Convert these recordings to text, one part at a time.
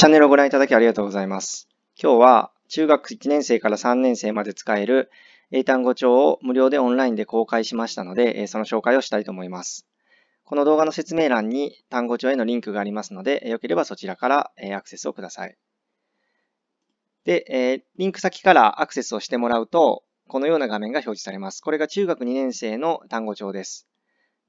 チャンネルをご覧いただきありがとうございます。今日は中学1年生から3年生まで使える英単語帳を無料でオンラインで公開しましたので、その紹介をしたいと思います。この動画の説明欄に単語帳へのリンクがありますので、よければそちらからアクセスをください。で、リンク先からアクセスをしてもらうと、このような画面が表示されます。これが中学2年生の単語帳です。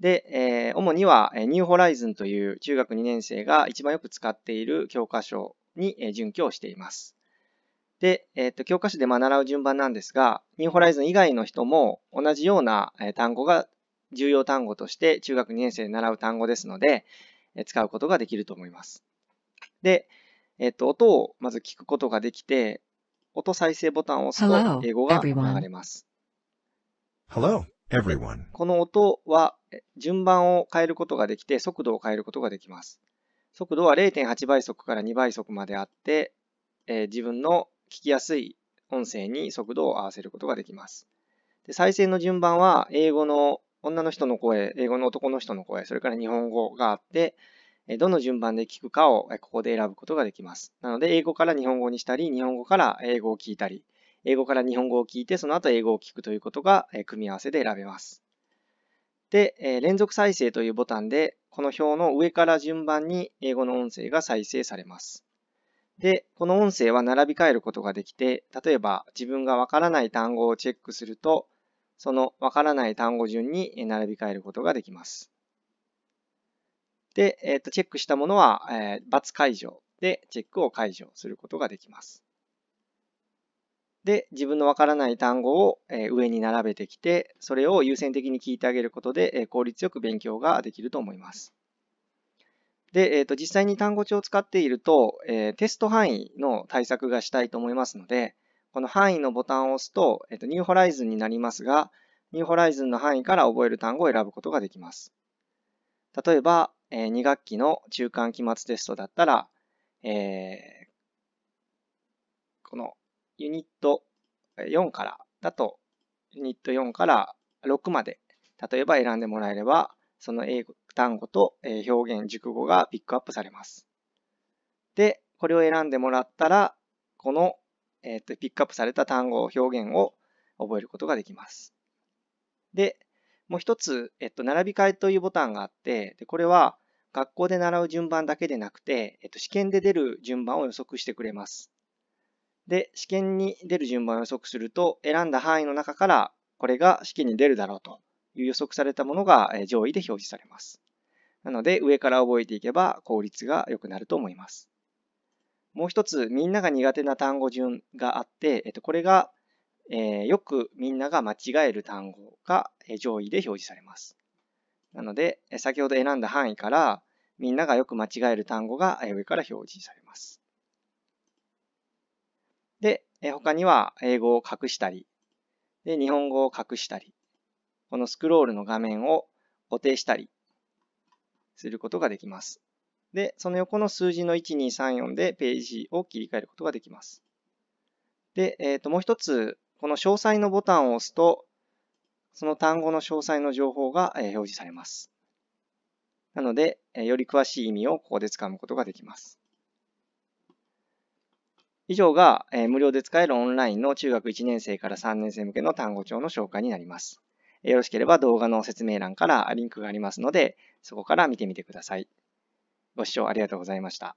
で、えー、主にはニューホライズンという中学2年生が一番よく使っている教科書に準拠をしています。で、えっ、ー、と、教科書で習う順番なんですが、ニューホライズン以外の人も同じような単語が重要単語として中学2年生で習う単語ですので、使うことができると思います。で、えっ、ー、と、音をまず聞くことができて、音再生ボタンを押すと英語が流れます。Hello, Everyone. この音は順番を変えることができて速度を変えることができます。速度は0.8倍速から2倍速まであって、えー、自分の聞きやすい音声に速度を合わせることができます。で再生の順番は英語の女の人の声、英語の男の人の声、それから日本語があって、どの順番で聞くかをここで選ぶことができます。なので、英語から日本語にしたり、日本語から英語を聞いたり、英語から日本語を聞いて、その後英語を聞くということが組み合わせで選べます。で、連続再生というボタンで、この表の上から順番に英語の音声が再生されます。で、この音声は並び替えることができて、例えば自分がわからない単語をチェックすると、そのわからない単語順に並び替えることができます。で、えー、とチェックしたものは、えー、×解除でチェックを解除することができます。で、自分のわからない単語を上に並べてきて、それを優先的に聞いてあげることで効率よく勉強ができると思います。で、えー、と実際に単語帳を使っていると、えテスト範囲の対策がしたいと思いますので、この範囲のボタンを押すと、えー、とニューホライズンになりますが、ニューホライズンの範囲から覚える単語を選ぶことができます。例えば、え2学期の中間期末テストだったら、えこのユニット4からだと、ユニット4から6まで、例えば選んでもらえれば、その英単語と表現、熟語がピックアップされます。で、これを選んでもらったら、この、えー、とピックアップされた単語、表現を覚えることができます。で、もう一つ、えっと、並び替えというボタンがあって、でこれは学校で習う順番だけでなくて、えっと、試験で出る順番を予測してくれます。で、試験に出る順番を予測すると、選んだ範囲の中からこれが試験に出るだろうという予測されたものが上位で表示されます。なので、上から覚えていけば効率が良くなると思います。もう一つ、みんなが苦手な単語順があって、えっと、これが、えー、よくみんなが間違える単語が上位で表示されます。なので、先ほど選んだ範囲から、みんながよく間違える単語が上から表示されます。で、他には英語を隠したり、で、日本語を隠したり、このスクロールの画面を固定したりすることができます。で、その横の数字の1234でページを切り替えることができます。で、えっ、ー、と、もう一つ、この詳細のボタンを押すと、その単語の詳細の情報が、表示されます。なので、より詳しい意味をここで掴むことができます。以上が、えー、無料で使えるオンラインの中学1年生から3年生向けの単語帳の紹介になります。よろしければ動画の説明欄からリンクがありますので、そこから見てみてください。ご視聴ありがとうございました。